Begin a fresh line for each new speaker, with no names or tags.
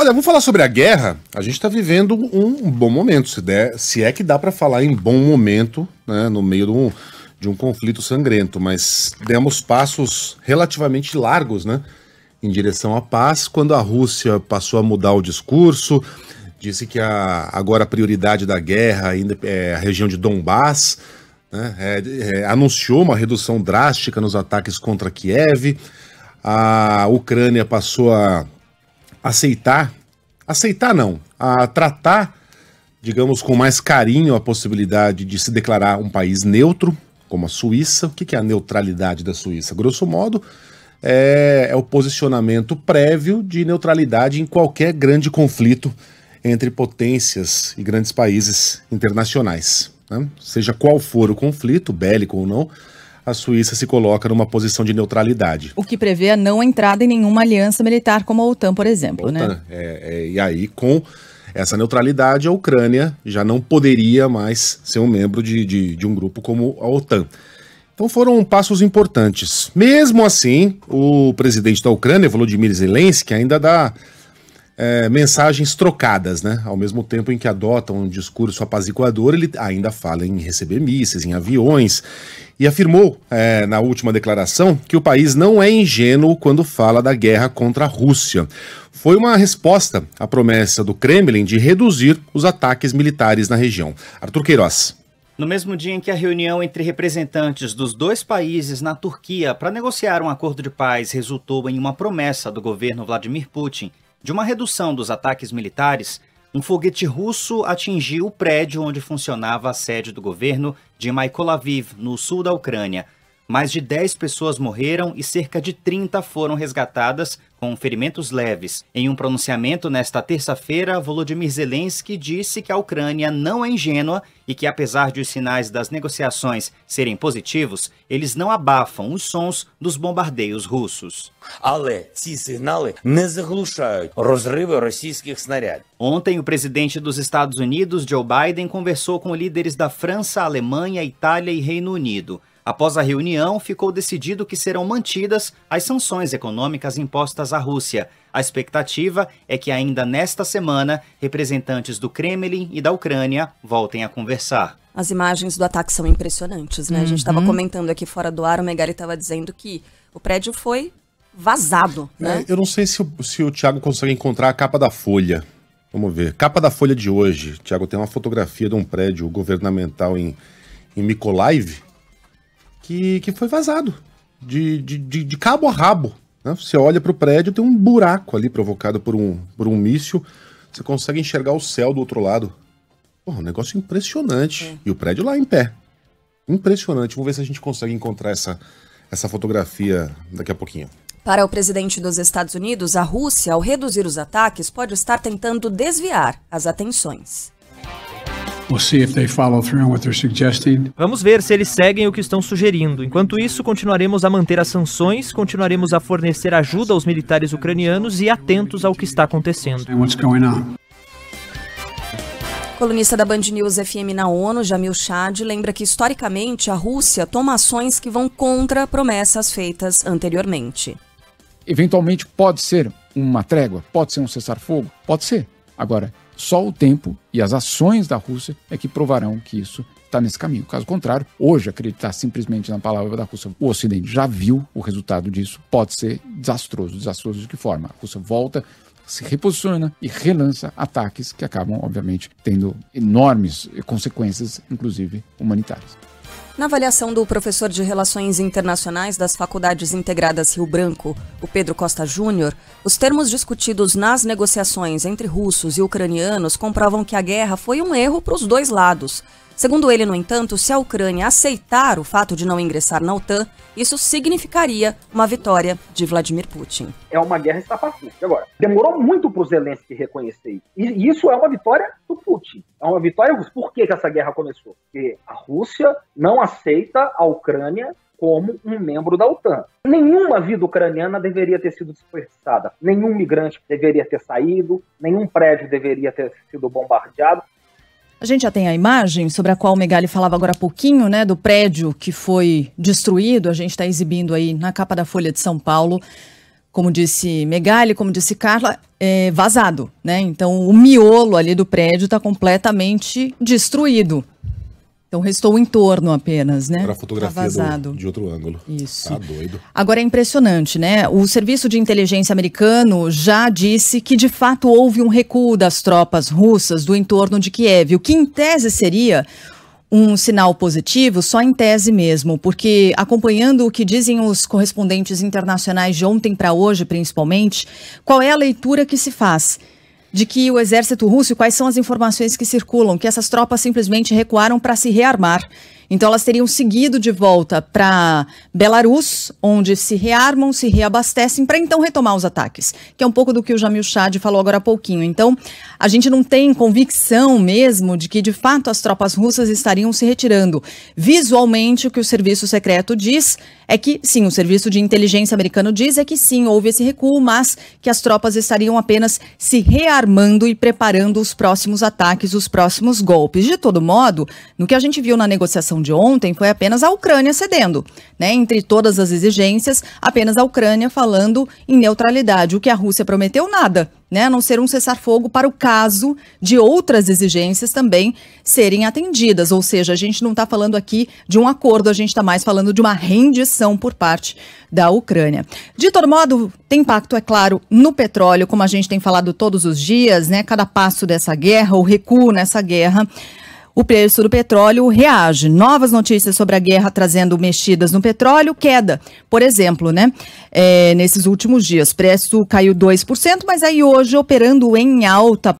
Olha, vamos falar sobre a guerra. A gente está vivendo um bom momento, se, der, se é que dá para falar em bom momento, né, no meio de um, de um conflito sangrento, mas demos passos relativamente largos, né, em direção à paz, quando a Rússia passou a mudar o discurso, disse que a, agora a prioridade da guerra ainda é a região de Donbass, né, é, é, anunciou uma redução drástica nos ataques contra Kiev, a Ucrânia passou a aceitar, aceitar não, a tratar, digamos, com mais carinho a possibilidade de se declarar um país neutro, como a Suíça. O que é a neutralidade da Suíça? Grosso modo, é, é o posicionamento prévio de neutralidade em qualquer grande conflito entre potências e grandes países internacionais. Né? Seja qual for o conflito, bélico ou não, a Suíça se coloca numa posição de neutralidade.
O que prevê a não entrada em nenhuma aliança militar como a OTAN, por exemplo, OTAN, né?
É, é, e aí, com essa neutralidade, a Ucrânia já não poderia mais ser um membro de, de, de um grupo como a OTAN. Então foram passos importantes. Mesmo assim, o presidente da Ucrânia, Volodymyr Zelensky, ainda dá é, mensagens trocadas, né? Ao mesmo tempo em que adota um discurso apaziguador, ele ainda fala em receber mísseis, em aviões, e afirmou é, na última declaração que o país não é ingênuo quando fala da guerra contra a Rússia. Foi uma resposta à promessa do Kremlin de reduzir os ataques militares na região. Arthur Queiroz.
No mesmo dia em que a reunião entre representantes dos dois países na Turquia para negociar um acordo de paz resultou em uma promessa do governo Vladimir Putin de uma redução dos ataques militares, um foguete russo atingiu o prédio onde funcionava a sede do governo de Mykolaiv, no sul da Ucrânia, mais de 10 pessoas morreram e cerca de 30 foram resgatadas com ferimentos leves. Em um pronunciamento nesta terça-feira, Volodymyr Zelensky disse que a Ucrânia não é ingênua e que, apesar de os sinais das negociações serem positivos, eles não abafam os sons dos bombardeios russos. Ontem, o presidente dos Estados Unidos, Joe Biden, conversou com líderes da França, Alemanha, Itália e Reino Unido. Após a reunião, ficou decidido que serão mantidas as sanções econômicas impostas à Rússia. A expectativa é que ainda nesta semana, representantes do Kremlin e da Ucrânia voltem a conversar.
As imagens do ataque são impressionantes, né? Uhum. A gente estava uhum. comentando aqui fora do ar, o Megali estava dizendo que o prédio foi vazado, é, né?
É, eu não sei se, se o Thiago consegue encontrar a capa da Folha. Vamos ver. Capa da Folha de hoje. Tiago, tem uma fotografia de um prédio governamental em, em Mykolaiv, que, que foi vazado de, de, de, de cabo a rabo. Né? Você olha para o prédio, tem um buraco ali provocado por um, por um míssil. Você consegue enxergar o céu do outro lado. Porra, um negócio impressionante. É. E o prédio lá em pé. Impressionante. Vamos ver se a gente consegue encontrar essa, essa fotografia daqui a pouquinho.
Para o presidente dos Estados Unidos, a Rússia, ao reduzir os ataques, pode estar tentando desviar as atenções.
Vamos ver se eles seguem o que estão sugerindo. Enquanto isso, continuaremos a manter as sanções, continuaremos a fornecer ajuda aos militares ucranianos e atentos ao que está acontecendo.
Colunista da Band News FM na ONU, Jamil Chad, lembra que historicamente a Rússia toma ações que vão contra promessas feitas anteriormente.
Eventualmente pode ser uma trégua, pode ser um cessar-fogo, pode ser. Agora, só o tempo e as ações da Rússia é que provarão que isso está nesse caminho. Caso contrário, hoje acreditar simplesmente na palavra da Rússia, o Ocidente já viu o resultado disso, pode ser desastroso. Desastroso de que forma? A Rússia volta se reposiciona e relança ataques que acabam, obviamente, tendo enormes consequências, inclusive humanitárias.
Na avaliação do professor de Relações Internacionais das Faculdades Integradas Rio Branco, o Pedro Costa Júnior, os termos discutidos nas negociações entre russos e ucranianos comprovam que a guerra foi um erro para os dois lados. Segundo ele, no entanto, se a Ucrânia aceitar o fato de não ingressar na OTAN, isso significaria uma vitória de Vladimir Putin.
É uma guerra estapafúrdia. Agora, demorou muito para o Zelensky reconhecer isso. E isso é uma vitória do Putin. É uma vitória russa. Por que, que essa guerra começou? Porque a Rússia não aceita a Ucrânia como um membro da OTAN. Nenhuma vida ucraniana deveria ter sido desperdiçada, nenhum migrante deveria ter saído, nenhum prédio deveria ter sido bombardeado.
A gente já tem a imagem sobre a qual o Megali falava agora há pouquinho, né, do prédio que foi destruído. A gente está exibindo aí na capa da Folha de São Paulo, como disse Megali, como disse Carla, é vazado, né? Então o miolo ali do prédio está completamente destruído. Então restou o entorno apenas, né? Para fotografia tá do,
de outro ângulo. Isso. Tá doido.
Agora é impressionante, né? O serviço de inteligência americano já disse que de fato houve um recuo das tropas russas do entorno de Kiev, o que em tese seria um sinal positivo, só em tese mesmo, porque acompanhando o que dizem os correspondentes internacionais de ontem para hoje, principalmente, qual é a leitura que se faz? de que o exército russo, quais são as informações que circulam, que essas tropas simplesmente recuaram para se rearmar. Então elas teriam seguido de volta para Belarus, onde se rearmam, se reabastecem para então retomar os ataques, que é um pouco do que o Jamil Chad falou agora há pouquinho. Então, a gente não tem convicção mesmo de que de fato as tropas russas estariam se retirando. Visualmente, o que o serviço secreto diz é que sim, o serviço de inteligência americano diz é que sim, houve esse recuo, mas que as tropas estariam apenas se rearmando armando e preparando os próximos ataques, os próximos golpes. De todo modo, no que a gente viu na negociação de ontem foi apenas a Ucrânia cedendo, né? Entre todas as exigências, apenas a Ucrânia falando em neutralidade. O que a Rússia prometeu, nada né, a não ser um cessar-fogo para o caso de outras exigências também serem atendidas. Ou seja, a gente não está falando aqui de um acordo, a gente está mais falando de uma rendição por parte da Ucrânia. De todo modo, tem impacto, é claro, no petróleo, como a gente tem falado todos os dias, né? Cada passo dessa guerra, o recuo nessa guerra, o preço do petróleo reage. Novas notícias sobre a guerra trazendo mexidas no petróleo, queda. Por exemplo, né? É, nesses últimos dias, preço caiu 2%, mas aí hoje operando em alta